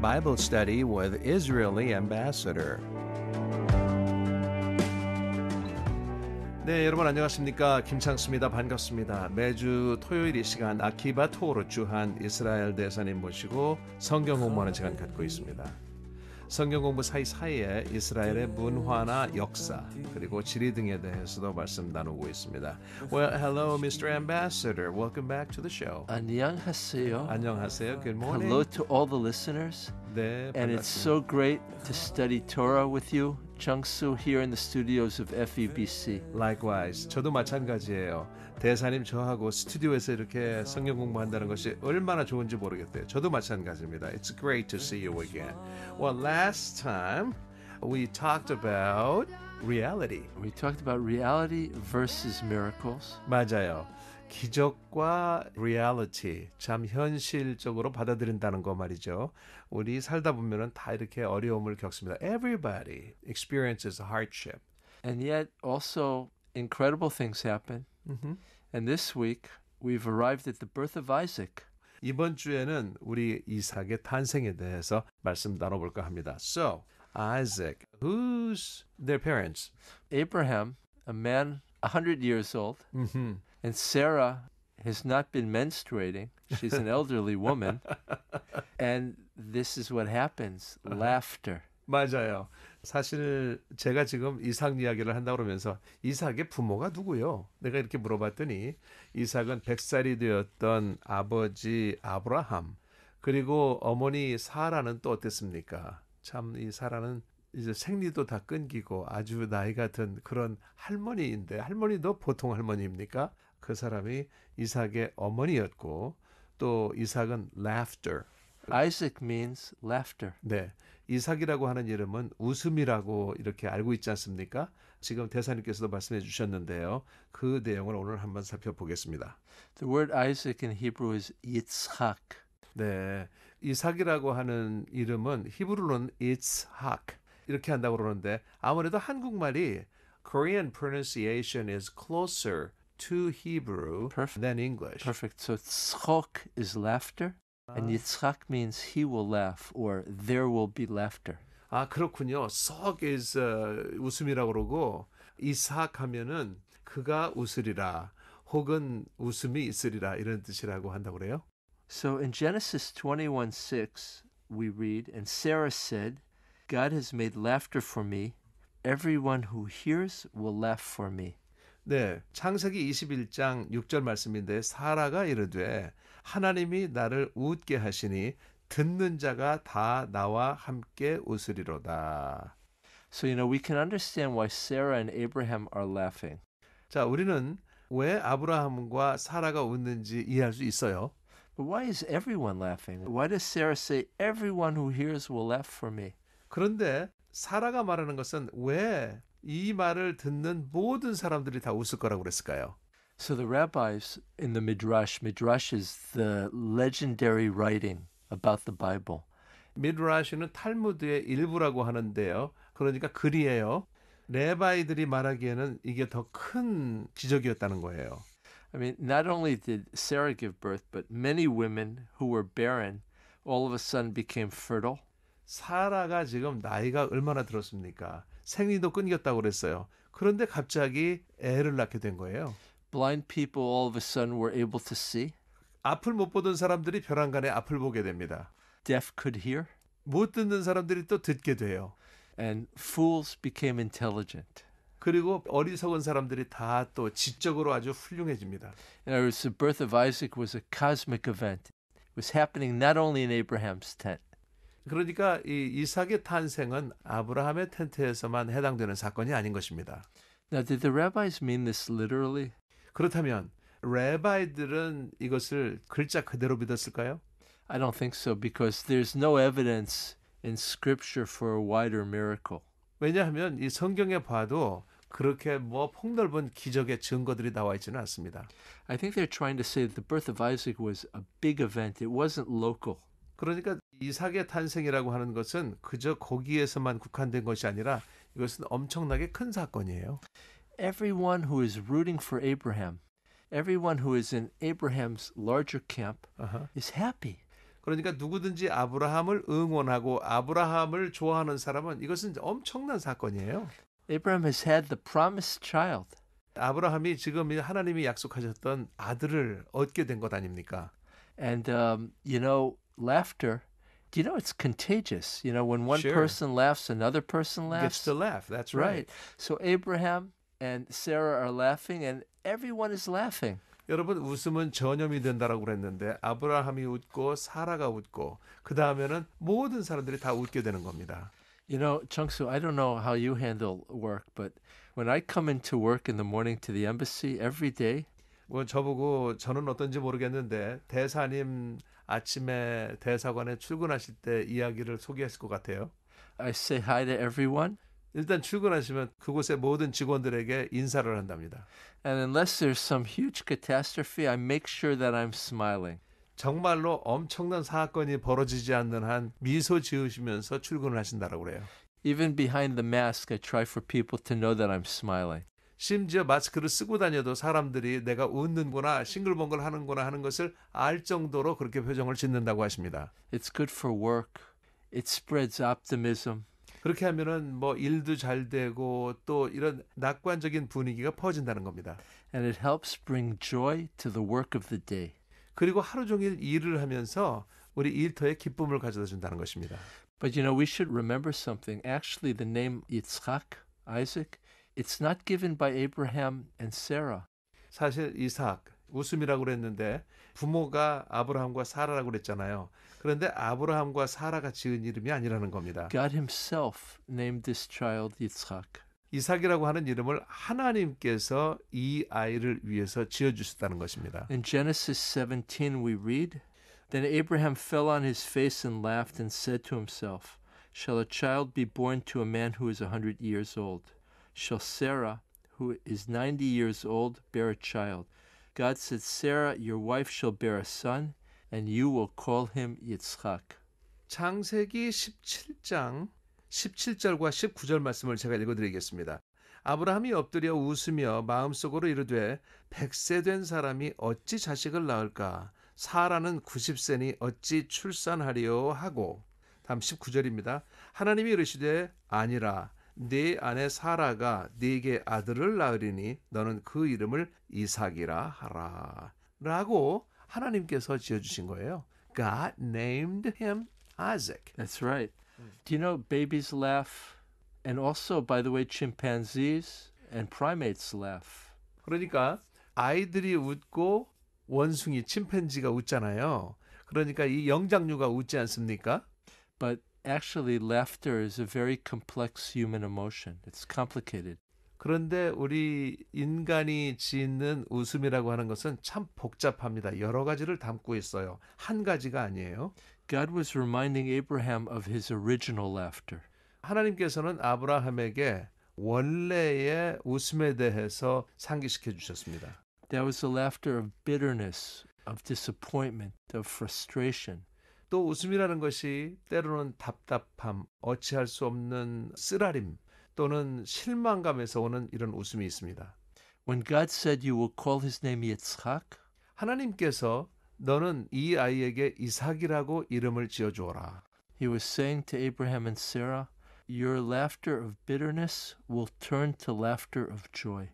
Bible study with Israeli ambassador. 네, 여러분 안녕하십니까? 김창수입니다. 반갑습니다. 매주 토요일 이 시간 아키바 토르 주한 이스라엘 대사님 모시고 성경 공부하는 시간 갖고 있습니다. 성경 공부 이스라엘의 문화나 역사 그리고 지리 등에 대해서도 말씀 나누고 있습니다. Well, hello, Mr. Ambassador. Welcome back to the show. 안녕하세요. 안녕하세요. Good morning. Hello to all the listeners. 네, And it's so great to study Torah with you. Jungsu here in the studios of FEBC. Likewise, 저도 마찬가지예요. 대사님 저하고 스튜디오에서 이렇게 성경 공부한다는 것이 얼마나 좋은지 모르겠대요. 저도 마찬가지입니다. It's great to see you again. Well, last time we talked about reality. We talked about reality versus miracles. 맞아요. 기적과 reality 참 현실적으로 받아들인다는 거 말이죠. 우리 살다 보면은 다 이렇게 어려움을 겪습니다. Everybody experiences hardship. And yet also incredible things happen. Mm-hmm. And this week we've arrived at the birth of Isaac. 이번 주에는 우리 이삭의 탄생에 대해서 말씀 나눠볼까 합니다. So, Isaac, who's their parents? Abraham, a man 100 years old. hmm And Sarah has not been menstruating. She's an elderly woman. And this is what happens uh-huh. laughter. 맞아요. 사실 제가 지금 이삭 이야기를 한다 그러면서 이삭의 부모가 누구요? 내가 이렇게 물어봤더니 이삭은 100살이 되었던 아버지 아브라함 그리고 어머니 사라는 또 어땠습니까? 참 이 사라는 이제 생리도 다 끊기고 아주 나이 같은 그런 할머니인데 할머니도 보통 할머니입니까? 그 사람이 이삭의 어머니였고 또 이삭은 laughter. Isaac means laughter. 네. 이삭이라고 하는 이름은 웃음이라고 이렇게 알고 있지 않습니까? 지금 대사님께서도 말씀해 주셨는데요. 그 내용을 오늘 한번 살펴보겠습니다. The word Isaac in Hebrew is Yitzhak. 네. 이삭이라고 하는 이름은 히브리로는 Yitzhak 이렇게 한다고 그러는데 아무래도 한국말이 Korean pronunciation is closer to Hebrew, Perfect. then English. Perfect. So tzchok is laughter, 아. and ah. yitzchak means he will laugh or there will be laughter. 아 ah, 그렇군요. 석 is uh, 웃음이라고 그러고 이삭 하면은 그가 웃으리라 혹은 웃음이 있으리라 이런 뜻이라고 한다고 그래요. So in Genesis 21:6 we read and Sarah said, God has made laughter for me. Everyone who hears will laugh for me. 네, 창세기 21장 6절 말씀인데 사라가 이르되 하나님이 나를 웃게 하시니 듣는 자가 다 나와 함께 웃으리로다. So you know we can understand why Sarah and Abraham are laughing. 자, 우리는 왜 아브라함과 사라가 웃는지 이해할 수 있어요. But why is everyone laughing? Why does Sarah say everyone who hears will laugh for me? 그런데 사라가 말하는 것은 왜이 말을 듣는 모든 사람들이 다 웃을 거라고 그랬을까요? So the rabbis in the Midrash, Midrash is the legendary writing about the Bible. 미드라시는 탈무드의 일부라고 하는데요. 그러니까 글이에요. 레바이들이 말하기에는 이게 더큰 지적이었다는 거예요. I mean, not only did Sarah give birth, but many women who were barren all of a sudden became fertile. 사라가 지금 나이가 얼마나 들었습니까? 생리도 끊겼다고 그랬어요. 그런데 갑자기 애를 낳게 된 거예요. Blind people all of a sudden were able to see. 앞을 못 보던 사람들이 벼랑간에 앞을 보게 됩니다. Deaf could hear. 못 듣는 사람들이 또 듣게 돼요. And fools became intelligent. 그리고 어리석은 사람들이 다 또 지적으로 아주 훌륭해집니다. In other words, the birth of Isaac was a cosmic event. It was happening not only in Abraham's tent. 그러니까 이 이삭의 탄생은 아브라함의 텐트에서만 해당되는 사건이 아닌 것입니다. Now, did the rabbis mean this literally? 그렇다면 레바이들은 이것을 글자 그대로 믿었을까요? I don't think so because there's no evidence in scripture for a wider miracle. 왜냐하면 이 성경에 봐도 그렇게 뭐 폭넓은 기적의 증거들이 나와 있지는 않습니다. I think they're trying to say that the birth of Isaac was a big event. It wasn't local. 그러니까 이삭의 탄생이라고 하는 것은 그저 거기에서만 국한된 것이 아니라 이것은 엄청나게 큰 사건이에요. Everyone who is rooting for Abraham, everyone who is in Abraham's larger camp uh-huh. is happy. 그러니까 누구든지 아브라함을 응원하고 아브라함을 좋아하는 사람은 이것은 엄청난 사건이에요. Abraham has had the promised child. 아브라함이 지금 하나님이 약속하셨던 아들을 얻게 된 것 아닙니까? And um, you know laughter you know it's contagious you know when one sure. person laughs another person laughs gets to laugh that's right. right so abraham and sarah are laughing and everyone is laughing 여러분 웃음은 전염이 된다라고 그랬는데 아브라함이 웃고 사라가 웃고 그 다음에는 모든 사람들이 다 웃게 되는 겁니다. You know, Chungsu, I don't know how you handle work, but when I come into work in the morning to the embassy every day, 뭐 저보고 저는 어떤지 모르겠는데 대사님 아침에 대사관에 출근하실 때 이야기를 소개했을 것 같아요. I say hi to everyone. 일단 출근하시면 그곳의 모든 직원들에게 인사를 한답니다. And unless there's some huge catastrophe, I make sure that I'm smiling. 정말로 엄청난 사건이 벌어지지 않는 한 미소 지으시면서 출근을 하신다라고 그래요. Even behind the mask, I try for people to know that I'm smiling. 심지어 마스크를 쓰고 다녀도 사람들이 내가 웃는구나 싱글벙글 하는구나 하는 것을 알 정도로 그렇게 표정을 짓는다고 하십니다. It's good for work. It spreads optimism. 그렇게 하면은 뭐 일도 잘 되고 또 이런 낙관적인 분위기가 퍼진다는 겁니다. And it helps bring joy to the work of the day. 그리고 하루 종일 일을 하면서 우리 일터에 기쁨을 가져다 준다는 것입니다. But you know we should remember something. Actually the name Yitzhak, Isaac It's not given by Abraham and Sarah. 사실 이삭 웃음이라고 그랬는데 부모가 아브라함과 사라라고 그랬잖아요. 그런데 아브라함과 사라가 지은 이름이 아니라는 겁니다. God himself named this child Isaac. 이삭이라고 하는 이름을 하나님께서 이 아이를 위해서 지어 주셨다는 것입니다. In Genesis 17 we read Then Abraham fell on his face and laughed and said to himself, Shall a child be born to a man who is a hundred years old? shall Sarah, who is ninety years old, bear a child. God said, Sarah, your wife shall bear a son, and you will call him Yitzchak. 창세기 17장 17절과 19절 말씀을 제가 읽어드리겠습니다. 아브라함이 엎드려 웃으며 마음속으로 이르되 백세 된 사람이 어찌 자식을 낳을까 사라는 90세니 어찌 출산하리요 하고 다음 19절입니다. 하나님이 이르시되 아니라 네 아내 사라가 네게 아들을 낳으리니 너는 그 이름을 이삭이라 하라. 라고 하나님께서 지어주신 거예요. God named him Isaac. That's right. Do you know babies laugh? And also, by the way, chimpanzees and primates laugh. 그러니까 아이들이 웃고 원숭이 침팬지가 웃잖아요. 그러니까 이 영장류가 웃지 않습니까? But actually laughter is a very complex human emotion. It's complicated. 그런데 우리 인간이 짓는 웃음이라고 하는 것은 참 복잡합니다. 여러 가지를 담고 있어요. 한 가지가 아니에요. God was reminding Abraham of his original laughter. 하나님께서는 아브라함에게 원래의 웃음에 대해서 상기시켜 주셨습니다. There was a laughter of bitterness, of disappointment, of frustration. 또 웃음이라는 것이 때로는 답답함, 어찌할 수 없는 쓰라림 또는 실망감에서 오는 이런 웃음이 있습니다. When God said you will call his name Yitzchak, 하나님께서 너는 이 아이에게 이삭이라고 이름을 지어 주어라. He was saying to Abraham and Sarah, your laughter of bitterness will turn to laughter of joy.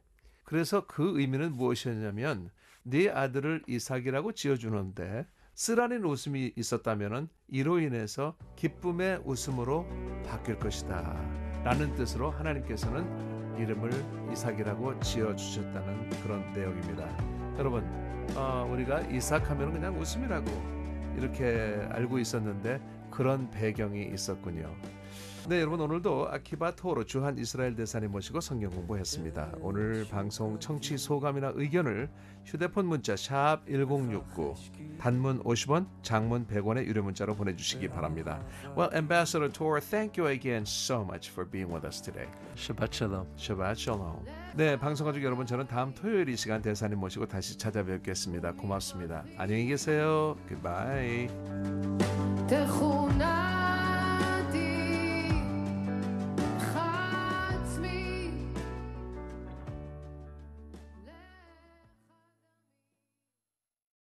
그래서 그 의미는 무엇이었냐면 네 아들을 이삭이라고 지어 주는데 쓰라린 웃음이 있었다면 이로 인해서 기쁨의 웃음으로 바뀔 것이다. 라는 뜻으로 하나님께서는 이름을 이삭이라고 지어주셨다는 그런 내용입니다. 여러분, 어, 우리가 이삭 하면 그냥 웃음이라고 이렇게 알고 있었는데 그런 배경이 있었군요. 네, 여러분 오늘도 아키바 토로 주한 이스라엘 대사님 모시고 성경 공부했습니다. 오늘 방송 청취 소감이나 의견을 휴대폰 문자 1069, 단문 50원, 장문 100원의 유료 문자로 보내주시기 바랍니다. Well, Ambassador Tor, thank you again so much for being with us today. Shabbat shalom. Shabbat shalom. 네, 방송 가족 여러분 저는 다음 토요일 이 시간 대사님 모시고 다시 찾아뵙겠습니다. 고맙습니다. 안녕히 계세요. Goodbye.